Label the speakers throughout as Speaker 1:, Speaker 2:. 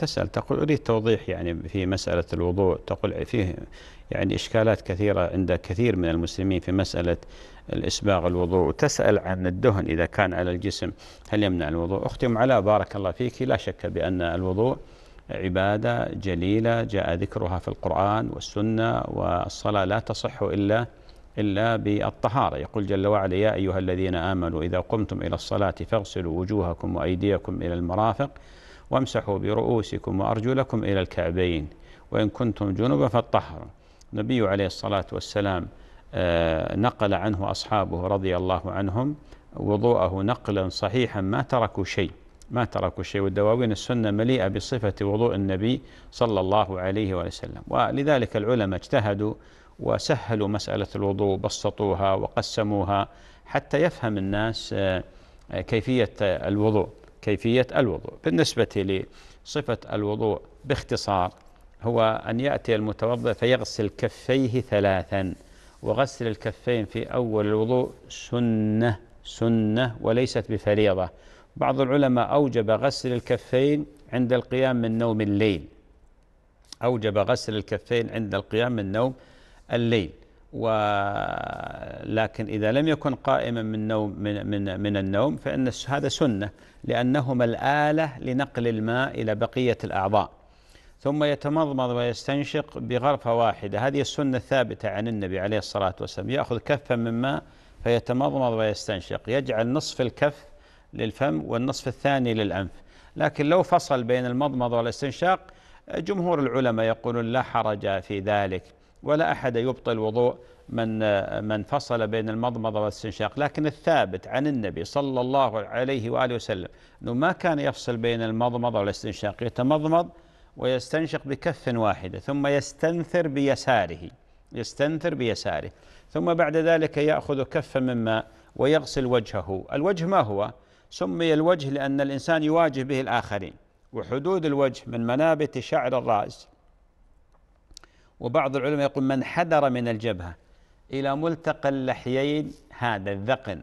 Speaker 1: تسأل تقول أريد توضيح يعني في مسألة الوضوء تقول فيه يعني إشكالات كثيرة عند كثير من المسلمين في مسألة الإسباغ الوضوء تسأل عن الدهن إذا كان على الجسم هل يمنع الوضوء أختم على بارك الله فيك لا شك بأن الوضوء عبادة جليلة جاء ذكرها في القرآن والسنة والصلاة لا تصح إلا إلا بالطهارة يقول جل وعلا يا أيها الذين آمنوا إذا قمتم إلى الصلاة فاغسلوا وجوهكم وأيديكم إلى المرافق وامسحوا برؤوسكم وأرجلكم إلى الكعبين وإن كنتم جنبا فاطهروا النبي عليه الصلاة والسلام آه، نقل عنه أصحابه رضي الله عنهم وضوءه نقلا صحيحا ما تركوا شيء ما تركوا شيء والدواوين السنة مليئة بصفة وضوء النبي صلى الله عليه وسلم ولذلك العلماء اجتهدوا وسهلوا مسألة الوضوء بسطوها وقسموها حتى يفهم الناس آه، كيفية الوضوء كيفية الوضوء بالنسبة لصفة الوضوء باختصار هو أن يأتي المتوضئ فيغسل كفيه ثلاثا وغسل الكفين في أول الوضوء سنة سنة وليست بفريضة بعض العلماء أوجب غسل الكفين عند القيام من نوم الليل أوجب غسل الكفين عند القيام من نوم الليل ولكن إذا لم يكن قائما من نوم من من, من النوم فإن هذا سنة لأنهما الآلة لنقل الماء إلى بقية الأعضاء ثم يتمضمض ويستنشق بغرفة واحدة هذه السنة الثابتة عن النبي عليه الصلاة والسلام يأخذ كفا من ماء فيتمضمض ويستنشق يجعل نصف الكف للفم والنصف الثاني للأنف لكن لو فصل بين المضمض والاستنشاق جمهور العلماء يقولون لا حرج في ذلك ولا أحد يبطل وضوء من من فصل بين المضمضة والاستنشاق لكن الثابت عن النبي صلى الله عليه وآله وسلم أنه ما كان يفصل بين المضمضة والاستنشاق يتمضمض ويستنشق بكف واحدة ثم يستنثر بيساره يستنثر بيساره ثم بعد ذلك يأخذ كفا من ماء ويغسل وجهه الوجه ما هو؟ سمي الوجه لأن الإنسان يواجه به الآخرين وحدود الوجه من منابت شعر الرأس وبعض العلماء يقول من حدر من الجبهة إلى ملتقى اللحيين هذا الذقن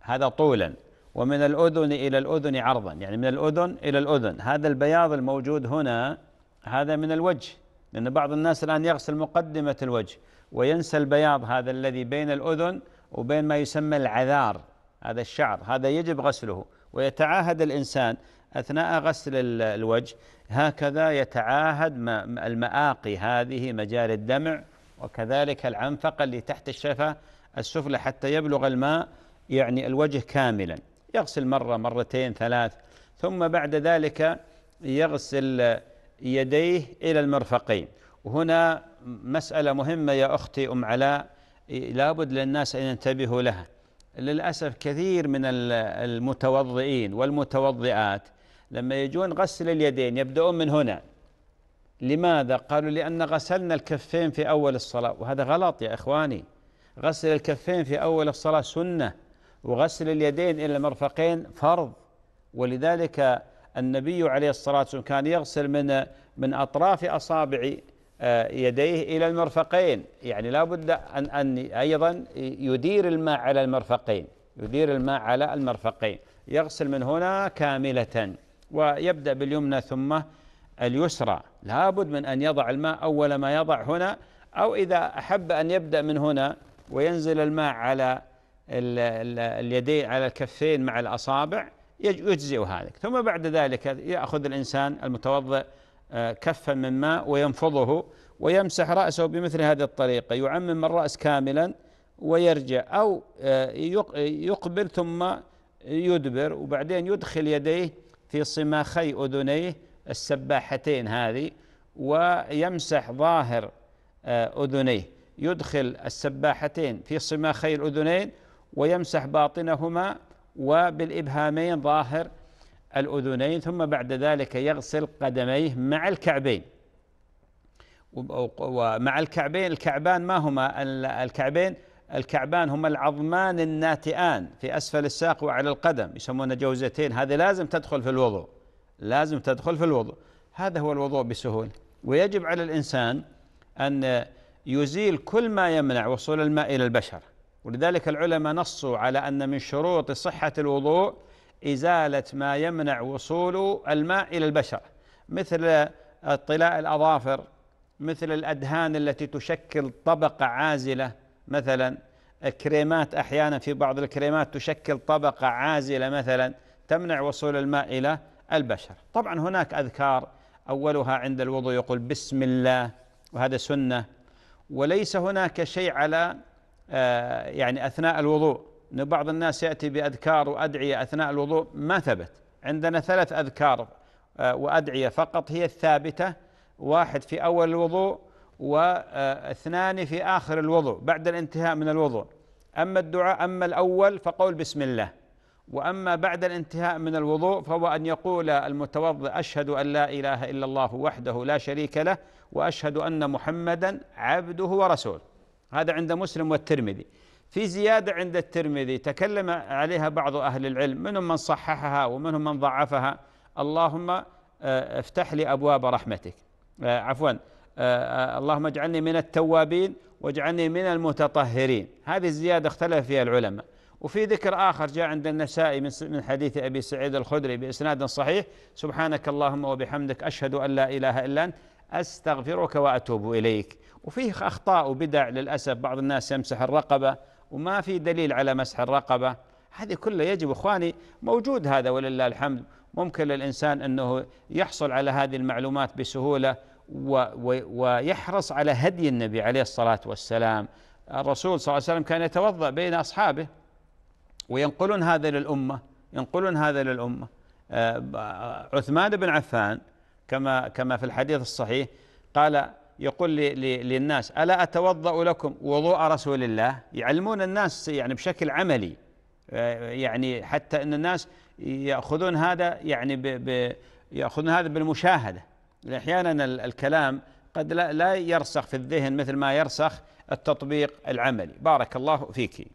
Speaker 1: هذا طولا ومن الأذن إلى الأذن عرضا يعني من الأذن إلى الأذن هذا البياض الموجود هنا هذا من الوجه لأن بعض الناس الآن يغسل مقدمة الوجه وينسى البياض هذا الذي بين الأذن وبين ما يسمى العذار هذا الشعر هذا يجب غسله ويتعاهد الإنسان أثناء غسل الوجه هكذا يتعاهد المآقي هذه مجال الدمع وكذلك العنفقة اللي تحت الشفة السفلى حتى يبلغ الماء يعني الوجه كاملا يغسل مرة مرتين ثلاث ثم بعد ذلك يغسل يديه إلى المرفقين وهنا مسألة مهمة يا أختي أم علاء لابد للناس أن ينتبهوا لها للأسف كثير من المتوضئين والمتوضئات لما يجون غسل اليدين يبدأون من هنا لماذا؟ قالوا لأن غسلنا الكفين في أول الصلاة وهذا غلط يا إخواني غسل الكفين في أول الصلاة سنة وغسل اليدين إلى المرفقين فرض ولذلك النبي عليه الصلاة والسلام كان يغسل من من أطراف أصابع آه، يديه إلى المرفقين يعني لا بد أن, أن أيضا يدير الماء على المرفقين يدير الماء على المرفقين يغسل من هنا كاملة ويبدأ باليمنى ثم اليسرى لابد من أن يضع الماء أول ما يضع هنا أو إذا أحب أن يبدأ من هنا وينزل الماء على اليدين على الكفين مع الأصابع يجزئ هذا ثم بعد ذلك يأخذ الإنسان المتوضئ آه، كفا من ماء وينفضه ويمسح رأسه بمثل هذه الطريقة يعمم الرأس كاملا ويرجع أو آه، يقبل ثم يدبر وبعدين يدخل يديه في صماخي أذنيه السباحتين هذه ويمسح ظاهر آه، أذنيه يدخل السباحتين في صماخي الأذنين ويمسح باطنهما وبالإبهامين ظاهر الأذنين ثم بعد ذلك يغسل قدميه مع الكعبين ومع الكعبين الكعبان ما هما الكعبين الكعبان هما العظمان الناتئان في أسفل الساق وعلى القدم يسمونه جوزتين هذه لازم تدخل في الوضوء لازم تدخل في الوضوء هذا هو الوضوء بسهولة ويجب على الإنسان أن يزيل كل ما يمنع وصول الماء إلى البشر ولذلك العلماء نصوا على أن من شروط صحة الوضوء إزالة ما يمنع وصول الماء إلى البشر مثل طلاء الأظافر مثل الأدهان التي تشكل طبقة عازلة مثلا كريمات أحيانا في بعض الكريمات تشكل طبقة عازلة مثلا تمنع وصول الماء إلى البشر طبعا هناك أذكار أولها عند الوضوء يقول بسم الله وهذا سنة وليس هناك شيء على آه، يعني أثناء الوضوء أن بعض الناس يأتي بأذكار وأدعية أثناء الوضوء ما ثبت عندنا ثلاث أذكار آه، وأدعية فقط هي الثابتة واحد في أول الوضوء واثنان آه، في آخر الوضوء بعد الانتهاء من الوضوء أما الدعاء أما الأول فقول بسم الله وأما بعد الانتهاء من الوضوء فهو أن يقول المتوضئ أشهد أن لا إله إلا الله وحده لا شريك له وأشهد أن محمدا عبده ورسوله هذا عند مسلم والترمذي في زيادة عند الترمذي تكلم عليها بعض أهل العلم منهم من صححها ومنهم من ضعفها اللهم آه، افتح لي أبواب رحمتك آه، عفوا آه، اللهم اجعلني من التوابين واجعلني من المتطهرين هذه الزيادة اختلف فيها العلماء وفي ذكر آخر جاء عند النسائي من حديث أبي سعيد الخدري بإسناد صحيح سبحانك اللهم وبحمدك أشهد أن لا إله إلا أنت أستغفرك وأتوب إليك وفيه أخطاء وبدع للأسف بعض الناس يمسح الرقبة وما في دليل على مسح الرقبة هذه كلها يجب إخواني موجود هذا ولله الحمد ممكن للإنسان أنه يحصل على هذه المعلومات بسهولة ويحرص على هدي النبي عليه الصلاة والسلام الرسول صلى الله عليه وسلم كان يتوضأ بين أصحابه وينقلون هذا للأمة ينقلون هذا للأمة آه، آه، عثمان بن عفان كما كما في الحديث الصحيح قال يقول للناس ألا أتوضأ لكم وضوء رسول الله يعلمون الناس يعني بشكل عملي آه، يعني حتى أن الناس يأخذون هذا يعني ب ب يأخذون هذا بالمشاهدة أحيانا الكلام قد لا يرسخ في الذهن مثل ما يرسخ التطبيق العملي بارك الله فيك